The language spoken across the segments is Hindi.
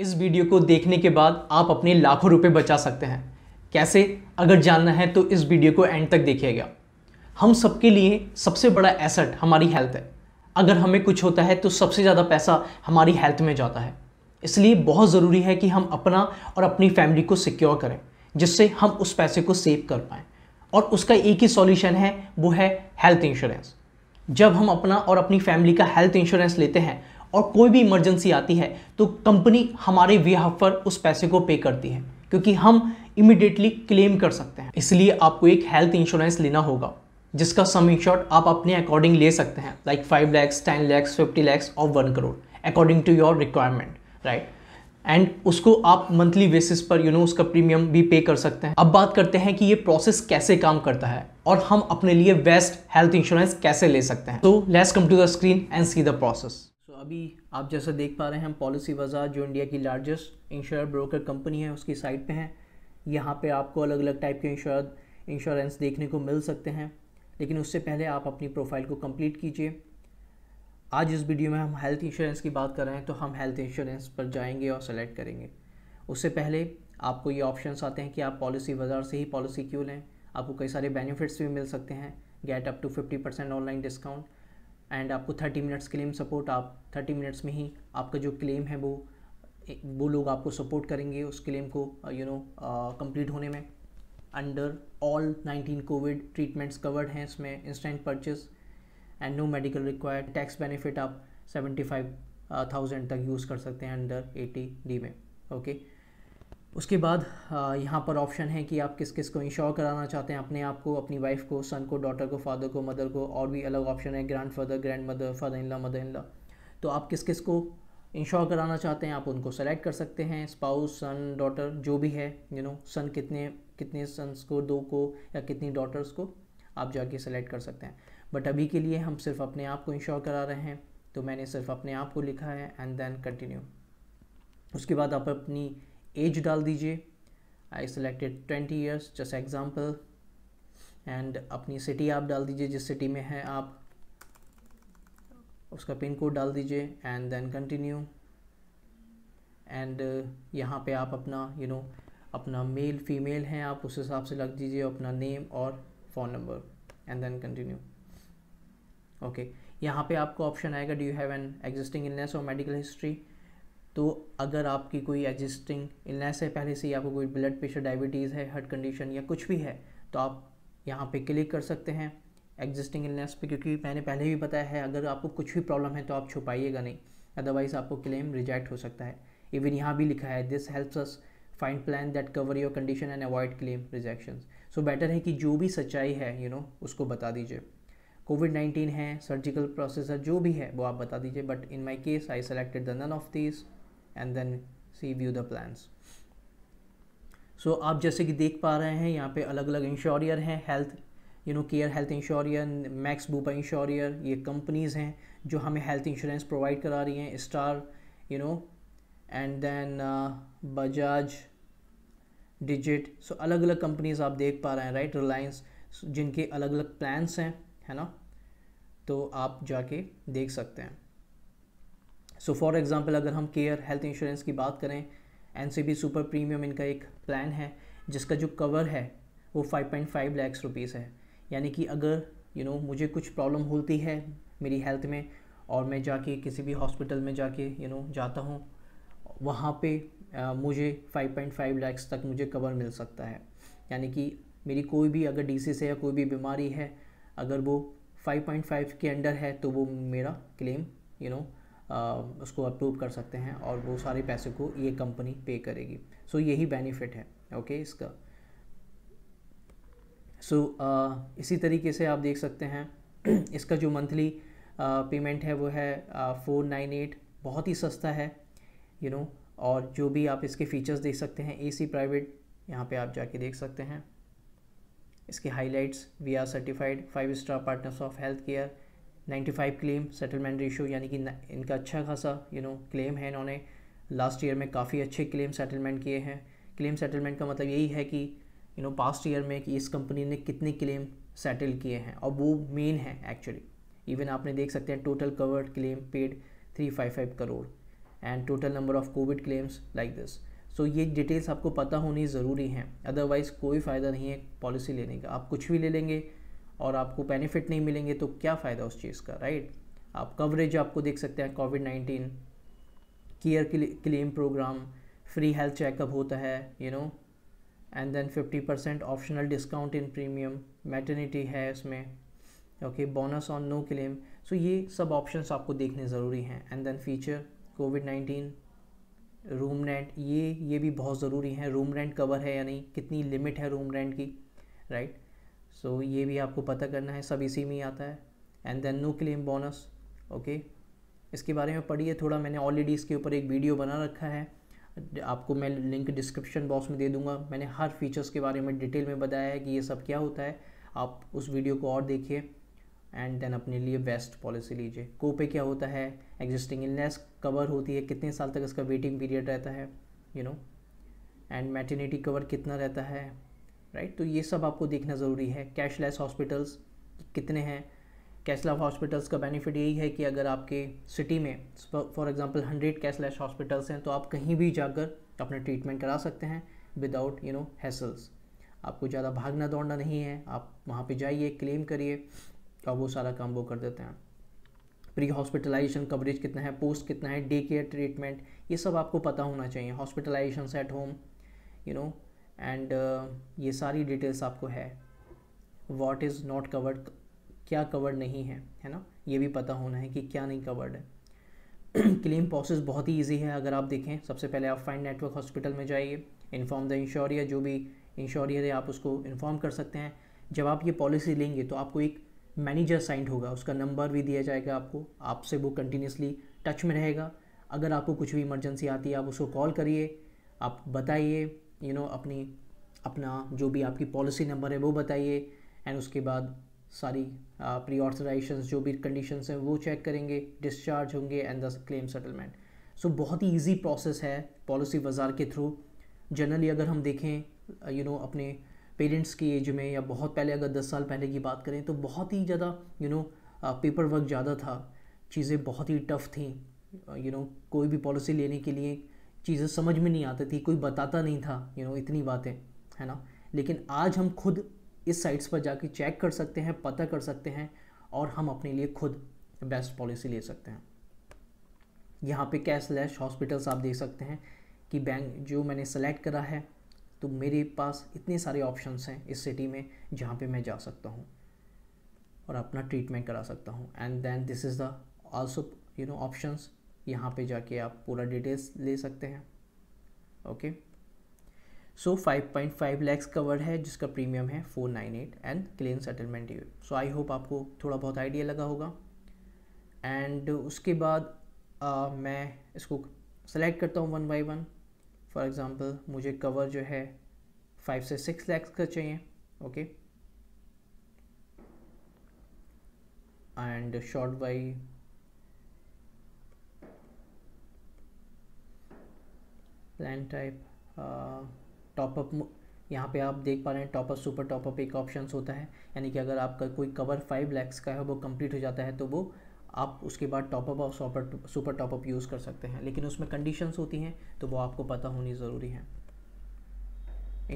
इस वीडियो को देखने के बाद आप अपने लाखों रुपए बचा सकते हैं कैसे अगर जानना है तो इस वीडियो को एंड तक देखिएगा हम सबके लिए सबसे बड़ा एसेट हमारी हेल्थ है अगर हमें कुछ होता है तो सबसे ज़्यादा पैसा हमारी हेल्थ में जाता है इसलिए बहुत ज़रूरी है कि हम अपना और अपनी फैमिली को सिक्योर करें जिससे हम उस पैसे को सेव कर पाएँ और उसका एक ही सॉल्यूशन है वो है हेल्थ इंश्योरेंस जब हम अपना और अपनी फैमिली का हेल्थ इंश्योरेंस लेते हैं और कोई भी इमरजेंसी आती है तो कंपनी हमारे बिहाफ पर उस पैसे को पे करती है क्योंकि हम इमिडिएटली क्लेम कर सकते हैं इसलिए आपको एक हेल्थ इंश्योरेंस लेना होगा जिसका सम इंश्योर आप अपने अकॉर्डिंग ले सकते हैं like five lakhs ten lakhs fifty lakhs और one crore according to your requirement right and उसको आप मंथली बेसिस पर यू you नो know, उसका प्रीमियम भी पे कर सकते हैं अब बात करते हैं कि ये प्रोसेस कैसे काम करता है और हम अपने लिए बेस्ट हेल्थ इंश्योरेंस कैसे ले सकते हैं तो let's come to the screen and see the process अभी आप जैसा देख पा रहे हैं हम पॉलिसी बाज़ार जो इंडिया की लार्जेस्ट इंश्योर ब्रोकर कंपनी है उसकी साइट पे हैं यहाँ पे आपको अलग अलग टाइप के इंश्योर इंश्योरेंस देखने को मिल सकते हैं लेकिन उससे पहले आप अपनी प्रोफाइल को कंप्लीट कीजिए आज इस वीडियो में हम हेल्थ इंश्योरेंस की बात कर रहे हैं तो हम हेल्थ इंश्योरेंस पर जाएंगे और सेलेक्ट करेंगे उससे पहले आपको ये ऑप्शंस आते हैं कि आप पॉलिसी बाज़ार से ही पॉलिसी क्यों लें आपको कई सारे बेनिफिट्स भी मिल सकते हैं get up to fifty percent online discount and आपको थर्टी मिनट्स क्लेम सपोर्ट आप थर्टी मिनट्स में ही आपका जो क्लेम है वो वो लोग आपको सपोर्ट करेंगे उस क्लेम को यू नो कंप्लीट होने में under all nineteen COVID treatments covered हैं इसमें instant purchase and no medical required tax benefit आप सेवेंटी फाइव थाउजेंड तक यूज़ कर सकते हैं अंडर एटी डी में ओके okay? उसके बाद यहाँ पर ऑप्शन है कि आप किस किस को इंश्योर कराना चाहते हैं अपने आप को अपनी वाइफ को सन को डॉटर को फादर को मदर को और भी अलग ऑप्शन है grandfather grandmother father in law mother in law तो आप किस किस को इंश्योर कराना चाहते हैं आप उनको सेलेक्ट कर सकते हैं स्पाउस सन डॉटर जो भी है यू नो सन कितने कितने सन्स को दो को या कितनी डॉटर्स को आप जाके सेलेक्ट कर सकते हैं बट अभी के लिए हम सिर्फ अपने आप को इंश्योर करा रहे हैं तो मैंने सिर्फ अपने आप को लिखा है एंड देन कंटिन्यू उसके बाद आप अपनी एज डाल दीजिए I selected twenty years just example and अपनी सिटी आप डाल दीजिए जिस सिटी में हैं आप उसका पिन कोड डाल दीजिए एंड देन कंटिन्यू एंड यहाँ पे आप अपना यू you नो know, अपना मेल फीमेल हैं आप उस हिसाब से लग दीजिए अपना नेम और phone number and then continue okay यहाँ पे आपको ऑप्शन आएगा do you have an existing illness और मेडिकल हिस्ट्री तो अगर आपकी कोई एग्जिस्टिंग इलनेस है पहले से ही आपको कोई ब्लड प्रेशर डायबिटीज़ है हार्ट कंडीशन या कुछ भी है तो आप यहाँ पे क्लिक कर सकते हैं एग्जिस्टिंग इलनेस पे क्योंकि मैंने पहले भी बताया है अगर आपको कुछ भी प्रॉब्लम है तो आप छुपाइएगा नहीं अदरवाइज़ आपको क्लेम रिजेक्ट हो सकता है इवन यहाँ भी लिखा है this helps us find plan that cover your condition and avoid claim rejection so better है कि जो भी सच्चाई है यू you नो know, उसको बता दीजिए कोविड नाइन्टीन है सर्जिकल प्रोसेसर जो भी है वो आप बता दीजिए but in my case I selected the none of this and then see view the plans so आप जैसे कि देख पा रहे हैं यहाँ पे अलग अलग इंश्योरियर हैं health you know Care Health insurer Max Bupa insurer ये कंपनीज़ हैं जो हमें हेल्थ इंश्योरेंस प्रोवाइड करा रही हैं Star you know and then Bajaj Digit so अलग अलग कंपनीज़ आप देख पा रहे हैं राइट रिलायंस जिनके अलग अलग प्लान्स हैं है ना तो आप जाके देख सकते हैं सो फॉर एग्ज़ाम्पल अगर हम केयर हेल्थ इंश्योरेंस की बात करें N C B super premium इनका एक प्लान है जिसका जो कवर है वो 5.5 लैक्स रुपीज़ है यानी कि अगर यू you नो know, मुझे कुछ प्रॉब्लम होती है मेरी हेल्थ में और मैं जाके किसी भी हॉस्पिटल में जाके यू you नो know, जाता हूँ वहाँ पे आ, मुझे 5.5 लैक्स तक मुझे कवर मिल सकता है यानी कि मेरी कोई भी अगर डिसीज़ है या कोई भी बीमारी है अगर वो 5.5 के अंडर है तो वो मेरा claim you you know know, उसको अप्रूव कर सकते हैं और वो सारे पैसे को ये कंपनी पे करेगी सो so, यही बेनिफिट है ओके okay, इसका सो so, uh, इसी तरीके से आप देख सकते हैं इसका जो मंथली पेमेंट है वो है फोर नाइन एट बहुत ही सस्ता है यू you नो know, और जो भी आप इसके फीचर्स देख सकते हैं ए सी प्राइवेट यहाँ पे आप जाके देख सकते हैं इसके highlights we are certified five star partners of health care 95 claim settlement ratio यानी कि इनका अच्छा खासा यू नो क्लेम है इन्होंने लास्ट ईयर में काफ़ी अच्छे क्लेम सेटलमेंट किए हैं क्लेम सेटलमेंट का मतलब यही है कि यू नो पास्ट ईयर में कि इस कंपनी ने कितने क्लेम सेटल किए हैं और वो मेन है एक्चुअली इवन आपने देख सकते हैं total covered claim paid three five five crore and total number of COVID claims like this so ये डिटेल्स आपको पता होनी ज़रूरी हैं अदरवाइज़ कोई फ़ायदा नहीं है पॉलिसी लेने का आप कुछ भी ले लेंगे और आपको बेनिफिट नहीं मिलेंगे तो क्या फ़ायदा उस चीज़ का राइट आप कवरेज आपको देख सकते हैं COVID nineteen care claim program free health checkup होता है you know and then fifty percent optional discount in premium maternity है इसमें okay bonus on no claim so ये सब ऑप्शन आपको देखने ज़रूरी हैं and then feature COVID nineteen room rent ये ये भी बहुत ज़रूरी है रूम रेंट कवर है या नहीं कितनी लिमिट है रूम रेंट की राइट right? सो so, ये भी आपको पता करना है सब इसी में ही आता है and then no claim bonus okay इसके बारे में पढ़िए थोड़ा मैंने ऑलरेडी इसके ऊपर एक वीडियो बना रखा है आपको मैं लिंक डिस्क्रिप्शन बॉक्स में दे दूंगा मैंने हर फीचर्स के बारे में डिटेल में बताया है कि ये सब क्या होता है आप उस वीडियो को और देखिए एंड देन अपने लिए बेस्ट पॉलिसी लीजिए को पे क्या होता है एग्जिस्टिंग इलनेस कवर होती है कितने साल तक इसका वेटिंग पीरियड रहता है you know and maternity cover कितना रहता है राइट तो ये सब आपको देखना ज़रूरी है कैशलेस हॉस्पिटल्स कितने हैं कैशलेस हॉस्पिटल्स का बेनिफिट यही है कि अगर आपके सिटी में for example hundred cashless hospitals हैं तो आप कहीं भी जाकर अपना ट्रीटमेंट करा सकते हैं विदाउट यू नो हैसल्स आपको ज़्यादा भागना दौड़ना नहीं है आप वहाँ पर जाइए क्लेम करिए और तो वो सारा काम वो कर देते हैं प्री हॉस्पिटलाइजेशन कवरेज कितना है पोस्ट कितना है डे केयर ट्रीटमेंट ये सब आपको पता होना चाहिए hospitalization at home you know and uh, ये सारी डिटेल्स आपको है वॉट इज़ नॉट कवर्ड क्या कवर्ड नहीं है है ना ये भी पता होना है कि क्या नहीं कवर्ड है क्लेम प्रोसेस बहुत ही ईजी है अगर आप देखें सबसे पहले आप फाइन नेटवर्क हॉस्पिटल में जाइए इन्फॉर्म द इंश्योरियर जो भी इंश्योरियर है आप उसको इन्फॉर्म कर सकते हैं जब आप ये पॉलिसी लेंगे तो आपको एक मैनेजर साइंड होगा उसका नंबर भी दिया जाएगा आपको आपसे वो कंटिन्यूसली टच में रहेगा अगर आपको कुछ भी इमरजेंसी आती है आप उसको कॉल करिए आप बताइए यू नो अपनी अपना जो भी आपकी पॉलिसी नंबर है वो बताइए एंड उसके बाद सारी प्री ऑथराइजेशन जो भी कंडीशन हैं वो चेक करेंगे डिस्चार्ज होंगे and the claim settlement so बहुत ही ईजी प्रोसेस है पॉलिसी बाज़ार के थ्रू जनरली अगर हम देखें you uh, know you know, अपने पेरेंट्स की एज में या बहुत पहले अगर दस साल पहले की बात करें तो बहुत ही ज़्यादा यू नो पेपर वर्क ज़्यादा था चीज़ें बहुत ही टफ़ थी you uh, know you know, कोई भी पॉलिसी लेने के लिए चीज़ें समझ में नहीं आती थी कोई बताता नहीं था यू you नो know, इतनी बातें है ना लेकिन आज हम खुद इस साइट्स पर जाके चेक कर सकते हैं पता कर सकते हैं और हम अपने लिए खुद बेस्ट पॉलिसी ले सकते हैं यहाँ पे कैशलेस हॉस्पिटल्स आप देख सकते हैं कि बैंक जो मैंने सेलेक्ट करा है तो मेरे पास इतने सारे ऑप्शंस हैं इस सिटी में जहाँ पे मैं जा सकता हूँ और अपना ट्रीटमेंट करा सकता हूँ and then this is the also you know options यहाँ पे जाके आप पूरा डिटेल्स ले सकते हैं ओके सो 5.5 लैक्स कवर है जिसका प्रीमियम है 498 and claim settlement due so I hope आपको थोड़ा बहुत आइडिया लगा होगा एंड उसके बाद आ, मैं इसको सेलेक्ट करता हूँ one by one for example मुझे कवर जो है फाइव से सिक्स लैक्स का चाहिए okay and sort by plan type top up यहाँ पे आप देख पा रहे हैं टॉपअप सुपर टॉपअप एक ऑप्शन होता है यानी कि अगर आपका कोई कवर फाइव लैक्स का है वो कंप्लीट हो जाता है तो वो आप उसके बाद टॉपअप और सुपर सुपर टॉपअप यूज़ कर सकते हैं लेकिन उसमें कंडीशंस होती हैं तो वो आपको पता होनी ज़रूरी है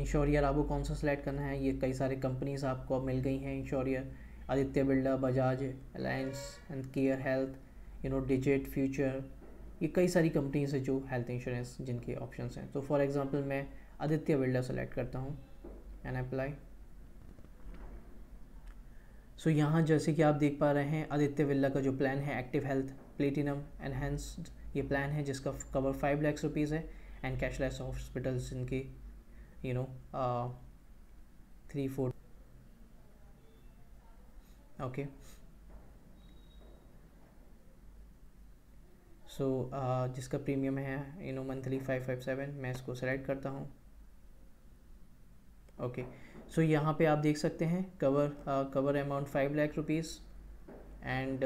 इंश्योरियर आपको कौन सा सिलेक्ट करना है ये कई सारे कंपनीज आपको मिल गई हैं इंश्योरियर आदित्य बिल्डर Bajaj Allianz and Care Health you know Digit Future ये कई सारी कंपनीज है जो हेल्थ इंश्योरेंस जिनके ऑप्शन हैं तो फॉर एग्जाम्पल मैं आदित्य बिरला सेलेक्ट करता हूँ एंड अप्लाई सो यहाँ जैसे कि आप देख पा रहे हैं आदित्य बिरला का जो प्लान है एक्टिव हेल्थ प्लेटिनम एनहेंस्ड ये प्लान है जिसका कवर फाइव लैक्स रुपीज़ है एंड कैशलेस हॉस्पिटल्स इनके you know three four okay so so, uh, जिसका प्रीमियम है you know monthly five five seven मैं इसको सेलेक्ट करता हूँ ओके सो यहाँ पे आप देख सकते हैं cover cover amount five lakh rupees and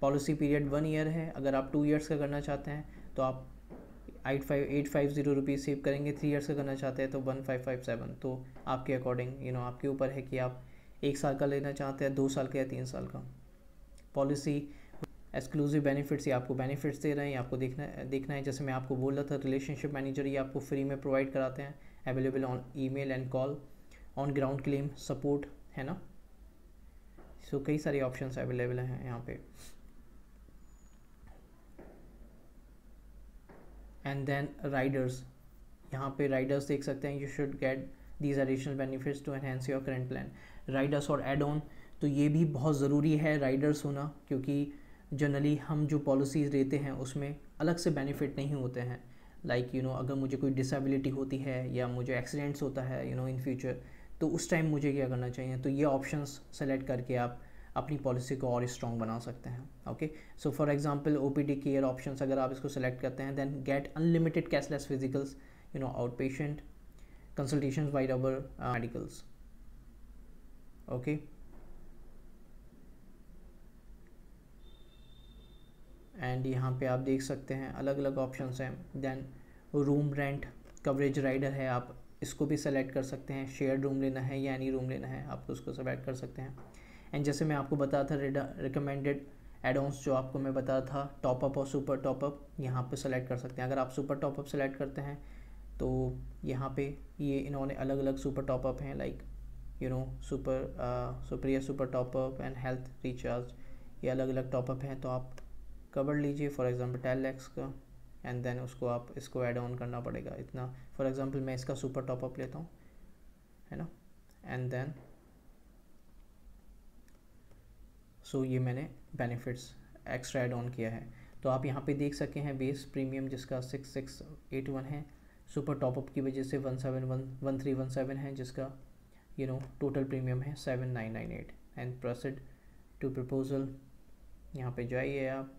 policy period one year है अगर आप टू ईयर्स का करना चाहते हैं तो आप eight five eight five zero rupees save करेंगे थ्री ईयर्स का करना चाहते हैं तो वन फाइव फाइव सेवन तो आपके अकॉर्डिंग यू नो आपके ऊपर है कि आप एक साल का लेना चाहते हैं दो साल का या तीन साल का पॉलिसी एक्सक्लूसिव बेनिफिट्स ये आपको बेनिफिट्स दे रहे हैं आपको देखना देखना है जैसे मैं आपको बोल रहा था रिलेशनशिप मैनेजर ये आपको फ्री में प्रोवाइड कराते हैं available on email and call on ground claim support है ना सो so, कई सारे ऑप्शन अवेलेबल हैं यहाँ पे एंड देन राइडर्स यहाँ पे राइडर्स देख सकते हैं you should get these additional benefits to enhance your current plan riders और एड ऑन तो ये भी बहुत ज़रूरी है राइडर्स होना क्योंकि जनरली हम जो पॉलिसीज़ लेते हैं उसमें अलग से बेनिफिट नहीं होते हैं लाइक यू नो अगर मुझे कोई डिसेबिलिटी होती है या मुझे एक्सीडेंट्स होता है यू नो इन फ्यूचर तो उस टाइम मुझे क्या करना चाहिए तो ये ऑप्शंस सेलेक्ट करके आप अपनी पॉलिसी को और स्ट्रॉन्ग बना सकते हैं okay so for example OPD care options अगर आप इसको सेलेक्ट करते हैं then get unlimited cashless physicals you know outpatient consultation by rubber medicals okay and यहाँ पे आप देख सकते हैं अलग अलग ऑप्शन हैं then room rent coverage rider है आप इसको भी सेलेक्ट कर सकते हैं शेयर रूम लेना है या एनी रूम लेना है आप उसको सेलेक्ट कर सकते हैं एंड जैसे मैं आपको बताया था रिकमेंडेड एडवांस जो आपको मैं बताया था टॉपअप और सुपर टॉपअप यहाँ पर सेलेक्ट कर सकते हैं अगर आप सुपर टॉपअप सेलेक्ट करते हैं तो यहाँ पे ये इन्होंने अलग अलग सुपर टॉपअप हैं लाइक यू नो सुपर सुप्रिया super top up and health recharge ये अलग अलग टॉपअप हैं तो आप कवर लीजिए फॉर एग्जांपल टेन लैक्स का एंड देन उसको आप इसको ऐड ऑन करना पड़ेगा इतना फॉर एग्जांपल मैं इसका सुपर टॉपअप लेता हूँ है ना एंड देन सो ये मैंने बेनिफिट्स एक्स्ट्रा ऐड ऑन किया है तो आप यहाँ पे देख सकते हैं बेस प्रीमियम जिसका सिक्स सिक्स एट वन है सुपर टॉपअप की वजह से one seven one one three one seven है जिसका यू नो टोटल प्रीमियम है seven nine nine eight and proceed to proposal यहाँ पे जाइए आप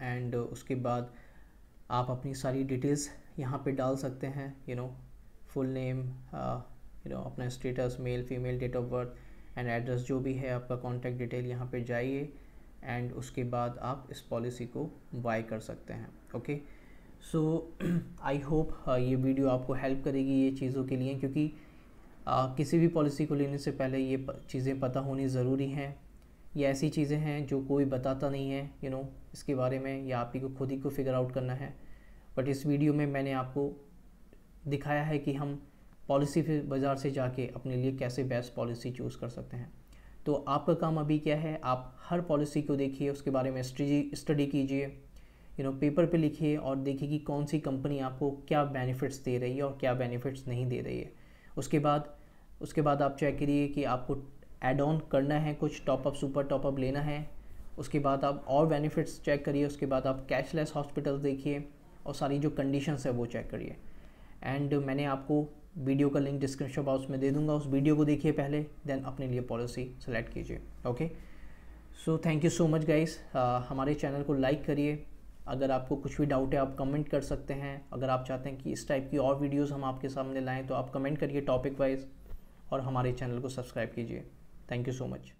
एंड uh, उसके बाद आप अपनी सारी डिटेल्स यहाँ पे डाल सकते हैं you know full name you know अपना status male female date of birth and address जो भी है आपका कॉन्टैक्ट डिटेल यहाँ पे जाइए एंड उसके बाद आप इस पॉलिसी को बाय कर सकते हैं ओके सो आई होप ये वीडियो आपको हेल्प करेगी ये चीज़ों के लिए क्योंकि uh, किसी भी पॉलिसी को लेने से पहले ये चीज़ें पता होनी ज़रूरी हैं ये ऐसी चीज़ें हैं जो कोई बताता नहीं है यू you नो know, इसके बारे में या आप ही को खुद ही को फिगर आउट करना है बट इस वीडियो में मैंने आपको दिखाया है कि हम पॉलिसी बाज़ार से जाके अपने लिए कैसे बेस्ट पॉलिसी चूज़ कर सकते हैं तो आपका काम अभी क्या है आप हर पॉलिसी को देखिए उसके बारे में स्टडी कीजिए यू नो पेपर पे लिखिए और देखिए कि कौन सी कंपनी आपको क्या बेनिफिट्स दे रही है और क्या बेनिफिट्स नहीं दे रही है उसके बाद उसके बाद आप चेक करिए कि आपको एड ऑन करना है कुछ टॉपअप सुपर टॉपअप लेना है उसके बाद आप और बेनिफिट्स चेक करिए उसके बाद आप कैशलेस हॉस्पिटल देखिए और सारी जो कंडीशंस है वो चेक करिए एंड मैंने आपको वीडियो का लिंक डिस्क्रिप्शन बॉक्स में दे दूंगा उस वीडियो को देखिए पहले देन अपने लिए पॉलिसी सेलेक्ट कीजिए okay so thank you so much guys हमारे चैनल को लाइक करिए अगर आपको कुछ भी डाउट है आप कमेंट कर सकते हैं अगर आप चाहते हैं कि इस टाइप की और वीडियोज़ हम आपके सामने लाएँ तो आप कमेंट करिए टॉपिक वाइज और हमारे चैनल को सब्सक्राइब कीजिए Thank you so much.